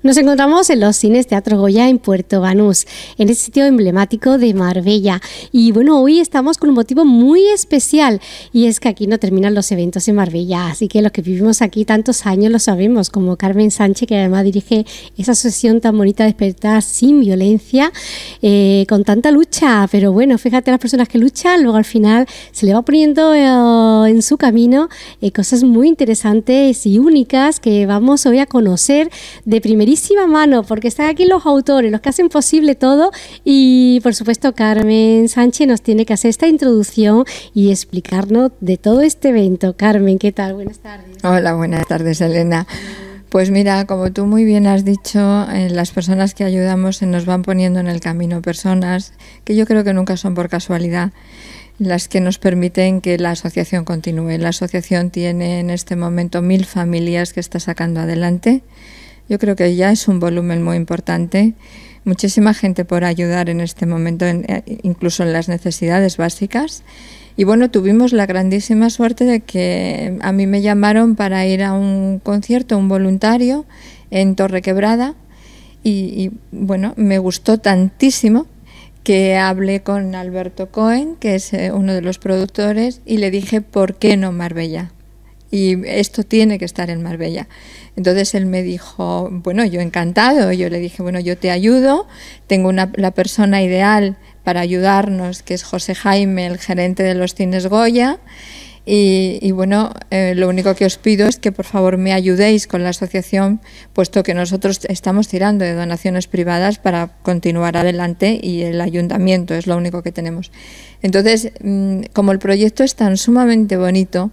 Nos encontramos en los cines Teatro Goya en Puerto Banús, en ese sitio emblemático de Marbella. Y bueno, hoy estamos con un motivo muy especial y es que aquí no terminan los eventos en Marbella. Así que los que vivimos aquí tantos años lo sabemos, como Carmen Sánchez, que además dirige esa asociación tan bonita de Despertar sin violencia, eh, con tanta lucha. Pero bueno, fíjate las personas que luchan, luego al final se le va poniendo eh, en su camino eh, cosas muy interesantes y únicas que vamos hoy a conocer de primera mano, porque están aquí los autores, los que hacen posible todo. Y por supuesto, Carmen Sánchez nos tiene que hacer esta introducción y explicarnos de todo este evento. Carmen, ¿qué tal? Buenas tardes. Hola, buenas tardes, Elena. Pues mira, como tú muy bien has dicho, eh, las personas que ayudamos se nos van poniendo en el camino personas que yo creo que nunca son por casualidad las que nos permiten que la asociación continúe. La asociación tiene en este momento mil familias que está sacando adelante. Yo creo que ya es un volumen muy importante. Muchísima gente por ayudar en este momento, eh, incluso en las necesidades básicas. Y bueno, tuvimos la grandísima suerte de que a mí me llamaron para ir a un concierto, un voluntario en Torre Quebrada. y bueno, me gustó tantísimo que hablé con Alberto Cohen, que es eh, uno de los productores, y le dije, ¿por qué no Marbella? y esto tiene que estar en Marbella. Entonces él me dijo, bueno, yo encantado. Yo le dije, bueno, yo te ayudo, tengo la persona ideal para ayudarnos, que es José Jaime, el gerente de los cines Goya. Y, bueno, eh, lo único que os pido es que por favor me ayudéis con la asociación, puesto que nosotros estamos tirando de donaciones privadas para continuar adelante y el ayuntamiento es lo único que tenemos. Entonces, mm, como el proyecto es tan sumamente bonito,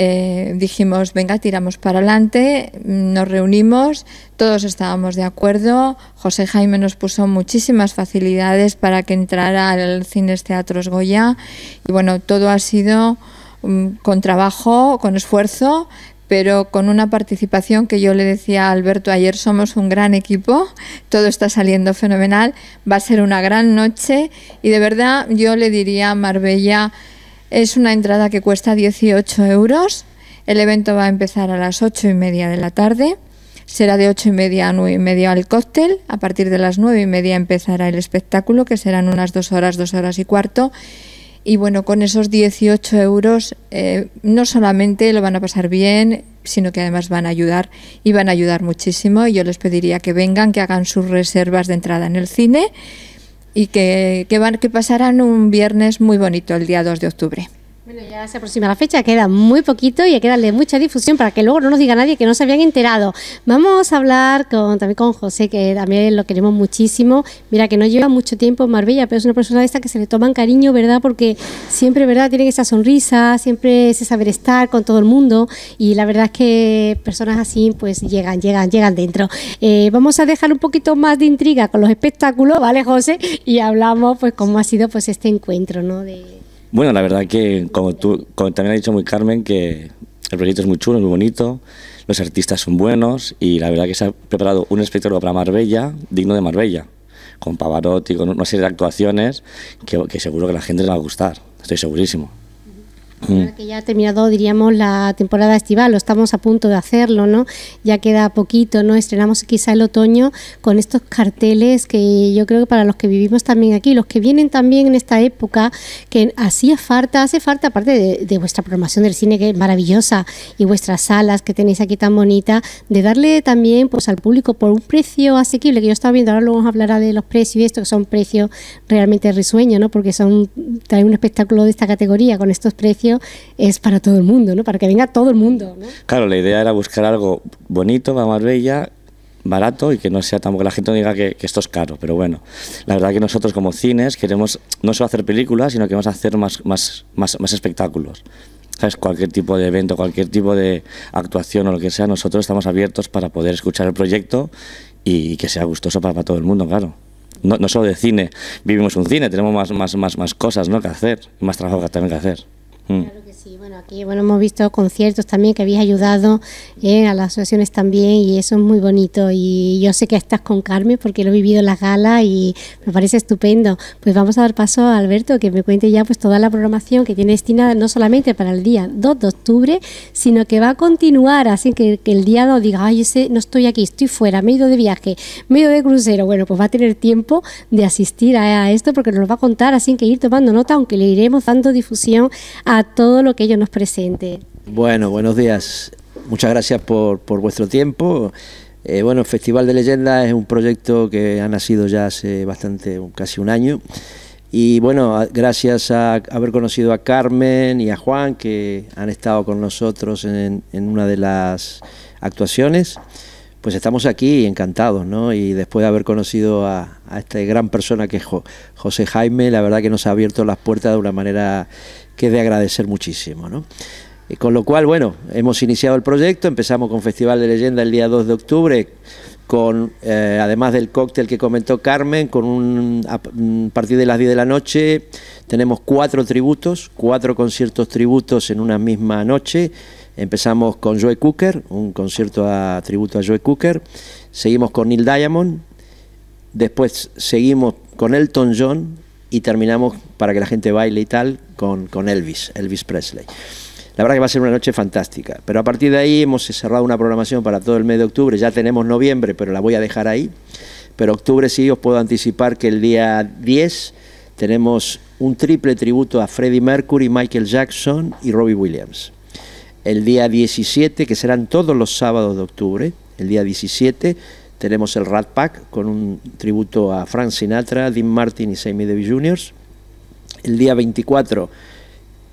eh, dijimos, venga, tiramos para adelante, mm, nos reunimos, todos estábamos de acuerdo, José Jaime nos puso muchísimas facilidades para que entrara al Cines Teatros Goya y bueno, todo ha sido mm, con trabajo, con esfuerzo, pero con una participación que yo le decía a Alberto ayer, somos un gran equipo, todo está saliendo fenomenal, va a ser una gran noche y de verdad yo le diría a Marbella, es una entrada que cuesta 18 euros. El evento va a empezar a las 8 y media de la tarde. Será de 8 y media a 9 y media el cóctel. A partir de las 9 y media empezará el espectáculo, que serán unas 2 horas, 2 horas y cuarto. Y bueno, con esos 18 euros eh, no solamente lo van a pasar bien, sino que además van a ayudar y van a ayudar muchísimo. Y yo les pediría que vengan, que hagan sus reservas de entrada en el cine y que, que, van, que pasarán un viernes muy bonito el día 2 de octubre. Bueno, ya se aproxima la fecha, queda muy poquito y hay que darle mucha difusión para que luego no nos diga nadie que no se habían enterado. Vamos a hablar con, también con José, que también lo queremos muchísimo. Mira, que no lleva mucho tiempo en Marbella, pero es una persona de esta que se le toman cariño, ¿verdad? Porque siempre, ¿verdad? tiene esa sonrisa, siempre ese saber estar con todo el mundo y la verdad es que personas así pues llegan, llegan, llegan dentro. Eh, vamos a dejar un poquito más de intriga con los espectáculos, ¿vale, José? Y hablamos pues cómo ha sido pues este encuentro, ¿no? De, bueno, la verdad que, como, tú, como también ha dicho muy Carmen, que el proyecto es muy chulo, muy bonito, los artistas son buenos y la verdad que se ha preparado un espectáculo para Marbella digno de Marbella, con Pavarotti, con una serie de actuaciones que, seguro que a la gente le va a gustar, estoy segurísimo. Mm. que ya ha terminado, diríamos, la temporada estival, lo estamos a punto de hacerlo, ¿no? Ya queda poquito, ¿no? Estrenamos quizá el otoño con estos carteles que yo creo que para los que vivimos también aquí, los que vienen también en esta época, que hacía falta, hace falta, aparte de, vuestra programación del cine, que es maravillosa, y vuestras salas que tenéis aquí tan bonita, de darle también pues al público por un precio asequible, que yo estaba viendo, ahora luego a hablar de los precios y esto, que son precios realmente risueños, ¿no? Porque son, trae un espectáculo de esta categoría con estos precios es para todo el mundo, ¿no? Para que venga todo el mundo, Claro, la idea era buscar algo bonito, más bella, barato y que no sea tampoco que la gente diga que, esto es caro, pero bueno, la verdad que nosotros como cines queremos no solo hacer películas, sino que vamos a hacer más, más, más, espectáculos. ¿Sabes? Cualquier tipo de evento, cualquier tipo de actuación o lo que sea, nosotros estamos abiertos para poder escuchar el proyecto y que sea gustoso para, todo el mundo, claro. No, solo de cine, vivimos un cine, tenemos más, más, más, más cosas ¿no? que hacer, más trabajo también que hacer. Hmm. y bueno, aquí bueno, hemos visto conciertos también que habéis ayudado eh, a las asociaciones también y eso es muy bonito. Y yo sé que estás con Carmen porque lo he vivido en las galas y me parece estupendo. Pues vamos a dar paso a Alberto que me cuente ya pues toda la programación que tiene destinada no solamente para el día 2 de octubre, sino que va a continuar. Así que, el día 2 diga, ay, ese, no estoy aquí, estoy fuera, medio de viaje, medio de crucero. Bueno, pues va a tener tiempo de asistir a, esto porque nos lo va a contar, así que ir tomando nota, aunque le iremos dando difusión a todo lo que que ellos nos presente. Bueno, buenos días. Muchas gracias por, vuestro tiempo. Eh, bueno, Festival de Leyendas es un proyecto que ha nacido ya hace bastante, casi un año. Y bueno, gracias a haber conocido a Carmen y a Juan, que han estado con nosotros en, en una de las actuaciones pues estamos aquí encantados, ¿no? Y después de haber conocido a, a esta gran persona que es José Jaime, la verdad que nos ha abierto las puertas de una manera que es de agradecer muchísimo, ¿no? Y eh, con lo cual, bueno, hemos iniciado el proyecto, empezamos con Festival de Leyenda el día 2 de octubre, con, eh, además del cóctel que comentó Carmen, con un, a partir de las 10 de la noche tenemos cuatro tributos, cuatro conciertos tributos en una misma noche, Empezamos con Joe Cooker, un concierto a tributo a Joe Cooker. Seguimos con Neil Diamond. Después seguimos con Elton John y terminamos para que la gente baile y tal con, Elvis, Elvis Presley. La verdad que va a ser una noche fantástica. Pero a partir de ahí hemos cerrado una programación para todo el mes de octubre. Ya tenemos noviembre, pero la voy a dejar ahí. Pero octubre sí os puedo anticipar que el día 10 tenemos un triple tributo a Freddie Mercury, Michael Jackson y Robbie Williams el día 17, que serán todos los sábados de octubre, el día 17 tenemos el Rat Pack con un tributo a Frank Sinatra, Dean Martin y Sammy Davis Jr. El día 24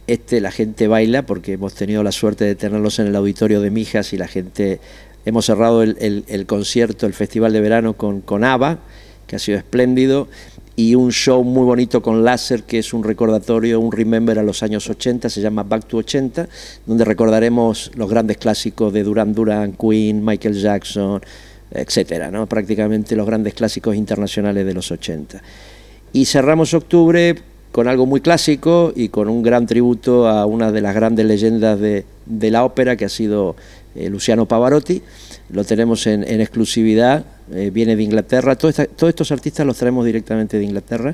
este la gente baila porque hemos tenido la suerte de tenerlos en el auditorio de Mijas y la gente hemos cerrado el, concierto, el festival de verano con, con ABBA, que ha sido espléndido y un show muy bonito con láser que es un recordatorio, un remember a los años 80, se llama Back to 80, donde recordaremos los grandes clásicos de Duran Duran, Queen, Michael Jackson, etcétera, ¿no? prácticamente los grandes clásicos internacionales de los 80. Y cerramos octubre con algo muy clásico y con un gran tributo a una de las grandes leyendas de, la ópera que ha sido eh, Luciano Pavarotti. Lo tenemos en, en exclusividad eh, viene de Inglaterra, todos estos artistas los traemos directamente de Inglaterra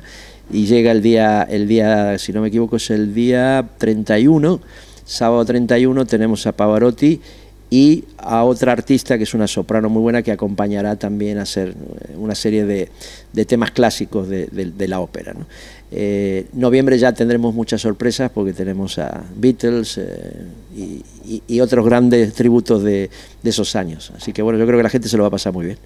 y llega el día, el día, si no me equivoco, es el día 31, sábado 31 tenemos a Pavarotti y a otra artista que es una soprano muy buena que acompañará también a hacer eh, una serie de, temas clásicos de, la ópera. Eh, noviembre ya tendremos muchas sorpresas porque tenemos a Beatles y, y, otros grandes tributos de esos años. Así que bueno, yo creo que la gente se lo va a pasar muy bien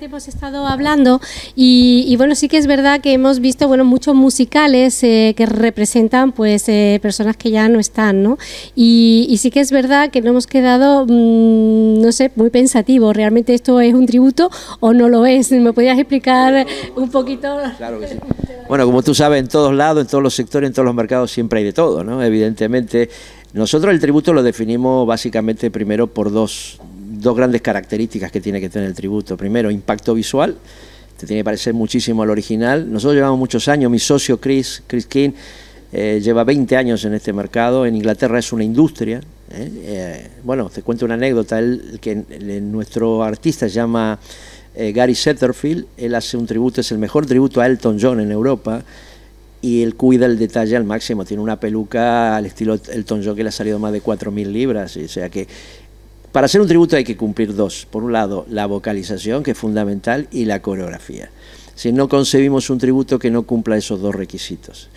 hemos estado hablando y, bueno, sí que es verdad que hemos visto bueno, muchos musicales eh, que representan pues eh, personas que ya no están, ¿no? Y, sí que es verdad que nos hemos quedado, mm, no sé, muy pensativo ¿Realmente esto es un tributo o no lo es? ¿Me podías explicar un poquito? Claro que sí. Bueno, como tú sabes, en todos lados, en todos los sectores, en todos los mercados siempre hay de todo, ¿no? Evidentemente. Nosotros el tributo lo definimos básicamente primero por dos, dos grandes características que tiene que tener el tributo. Primero, impacto visual, te tiene que parecer muchísimo al original. Nosotros llevamos muchos años, mi socio Chris, Chris King, eh, lleva 20 años en este mercado, en Inglaterra es una industria. ¿eh? Eh, bueno, te cuento una anécdota, ...el que nuestro artista se llama Gary Setterfield, él hace un tributo, es el mejor tributo a Elton John en Europa y él cuida el detalle al máximo. Tiene una peluca al estilo Elton John que le ha salido más de 4.000 libras. O sea que para hacer un tributo hay que cumplir dos. Por un lado, la vocalización, que es fundamental, y la coreografía. Si no concebimos un tributo que no cumpla esos dos requisitos.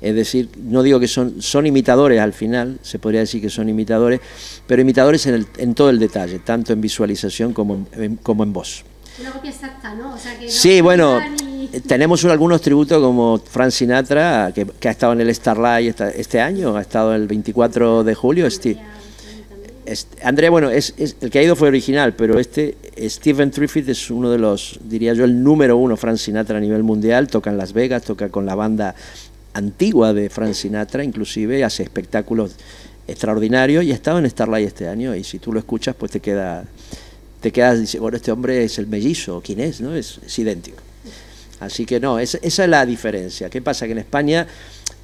Es decir, no digo que son, imitadores al final, se podría decir que son imitadores, pero imitadores en, todo el detalle, tanto en visualización como en, voz. exacta, ¿no? sí, bueno, eh, tenemos algunos tributos como Frank Sinatra, que, ha estado en el Starlight este año, ha estado el 24 de julio. Este, Andrea, bueno, es, el que ha ido fue original, pero este Stephen Triffith, es uno de los, diría yo, el número uno Frank Sinatra a nivel mundial. Toca en Las Vegas, toca con la banda antigua de Frank Sinatra, inclusive hace espectáculos extraordinarios y ha estado en Starlight este año. Y si tú lo escuchas, pues te queda, te quedas, dice, bueno, este hombre es el mellizo, ¿quién es? No? Es, idéntico. Así que no, esa es la diferencia. ¿Qué pasa? Que en España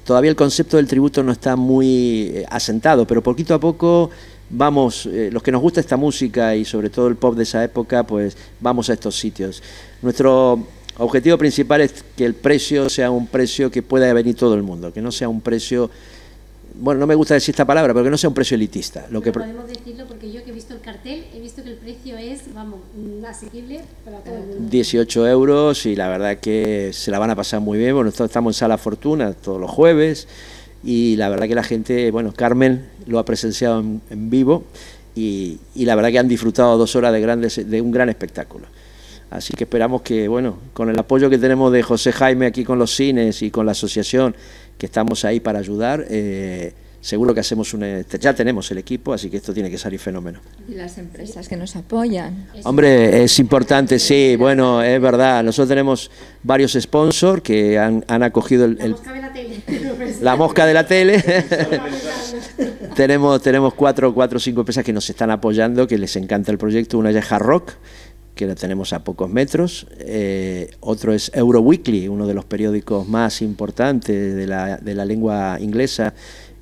todavía el concepto del tributo no está muy eh, asentado, pero poquito a poco vamos, eh, los que nos gusta esta música y sobre todo el pop de esa época, pues vamos a estos sitios. Nuestro objetivo principal es que el precio sea un precio que pueda venir todo el mundo, que no sea un precio, bueno, no me gusta decir esta palabra, pero que no sea un precio elitista. Lo podemos decirlo porque yo que he visto el cartel, he visto que el precio es, vamos, asequible para todo el mundo. 18 euros y la verdad que se la van a pasar muy bien. Bueno, estamos en Sala Fortuna todos los jueves y la verdad que la gente, bueno, Carmen lo ha presenciado en, vivo y, la verdad que han disfrutado dos horas de, grandes, de un gran espectáculo. Así que esperamos que, bueno, con el apoyo que tenemos de José Jaime aquí con los cines y con la asociación, que estamos ahí para ayudar, eh, seguro que hacemos un, este, ya tenemos el equipo, así que esto tiene que salir fenómeno. Y las empresas que nos apoyan. Hombre, es importante, sí, bueno, es verdad. Nosotros tenemos varios sponsors que han, han acogido el, de la mosca de la tele. tenemos tenemos cuatro, cuatro o cinco empresas que nos están apoyando, que les encanta el proyecto. Una es Hard Rock, que la tenemos a pocos metros. Eh, otro es Euro Weekly, uno de los periódicos más importantes de la, de la lengua inglesa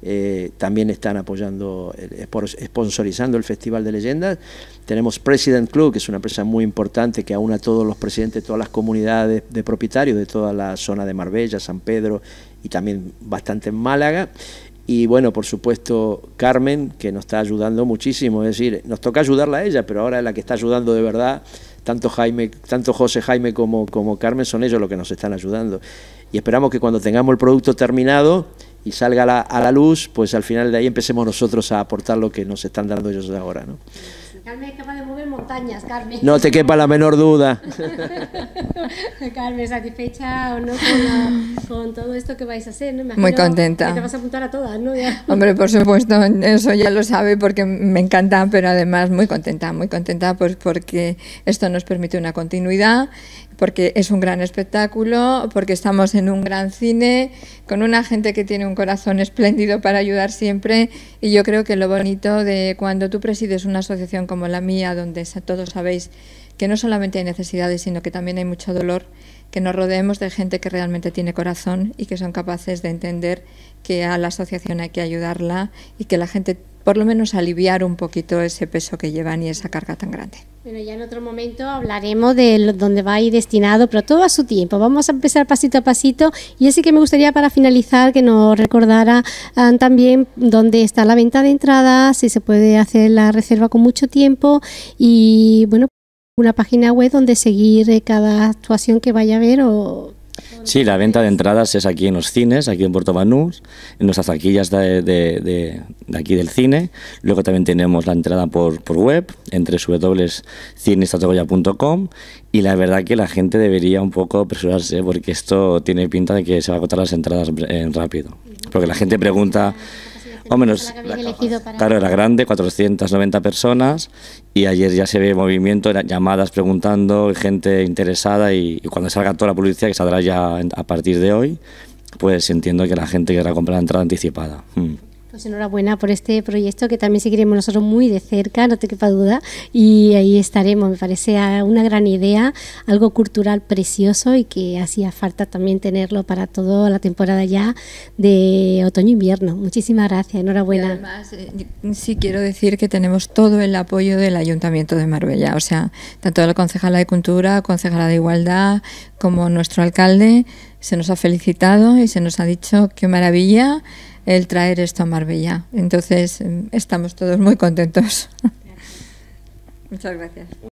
eh, también están apoyando, eh, sponsorizando el Festival de Leyendas. Tenemos President Club, que es una empresa muy importante que aúna a todos los presidentes todas las comunidades de propietarios de toda la zona de Marbella, San Pedro y también bastante en Málaga. Y bueno, por supuesto, Carmen, que nos está ayudando muchísimo. Es decir, nos toca ayudarla a ella, pero ahora es la que está ayudando de verdad, tanto, Jaime, tanto José Jaime como Carmen, son ellos los que nos están ayudando. Y esperamos que cuando tengamos el producto terminado y salga a la, luz, pues al final de ahí empecemos nosotros a aportar lo que nos están dando ellos ahora. ¿no? Carmen es capaz de mover montañas, Carmen. No te quepa la menor duda. Carmen, satisfecha o no con, todo esto que vais a hacer, ¿no? Muy contenta. Que te vas a apuntar a todas, ¿no? Hombre, por supuesto, eso ya lo sabe porque me encanta, pero además muy contenta, muy contenta pues porque esto nos permite una continuidad, porque es un gran espectáculo, porque estamos en un gran cine, con una gente que tiene un corazón espléndido para ayudar siempre y yo creo que lo bonito de cuando tú presides una asociación como como la mía, donde todos sabéis que no solamente hay necesidades, sino que también hay mucho dolor, que nos rodeemos de gente que realmente tiene corazón y que son capaces de entender que a la asociación hay que ayudarla y que la gente por lo menos aliviar un poquito ese peso que llevan y esa carga tan grande. Bueno, ya en otro momento hablaremos de dónde va a ir destinado, pero todo a su tiempo. Vamos a empezar pasito a pasito y así que me gustaría para finalizar que nos recordara ah, también dónde está la venta de entradas, si se puede hacer la reserva con mucho tiempo y bueno, una página web donde seguir eh, cada actuación que vaya a ver o Sí, la venta de entradas es aquí en los cines, aquí en Puerto Banús, en nuestras taquillas de, aquí del cine. Luego también tenemos la entrada por, web, entre www.cinestatogoya.com. Y la verdad que la gente debería un poco apresurarse, porque esto tiene pinta de que se va a agotar las entradas rápido. Porque la gente pregunta o menos, claro, era grande, 490 personas y ayer ya se ve movimiento, llamadas preguntando, gente interesada y, cuando salga toda la publicidad, que saldrá ya a partir de hoy, pues entiendo que la gente querrá comprar la entrada anticipada. Mm. Pues enhorabuena por este proyecto que también seguiremos nosotros muy de cerca, no te quepa duda, y ahí estaremos. Me parece una gran idea, algo cultural precioso y que hacía falta también tenerlo para toda la temporada ya de otoño-invierno. Muchísimas gracias, enhorabuena. además, eh, sí quiero decir que tenemos todo el apoyo del Ayuntamiento de Marbella, o sea, tanto la concejala de Cultura, concejala de Igualdad, como nuestro alcalde, se nos ha felicitado y se nos ha dicho qué maravilla el traer esto a Marbella. Entonces, em, estamos todos muy contentos. Muchas gracias.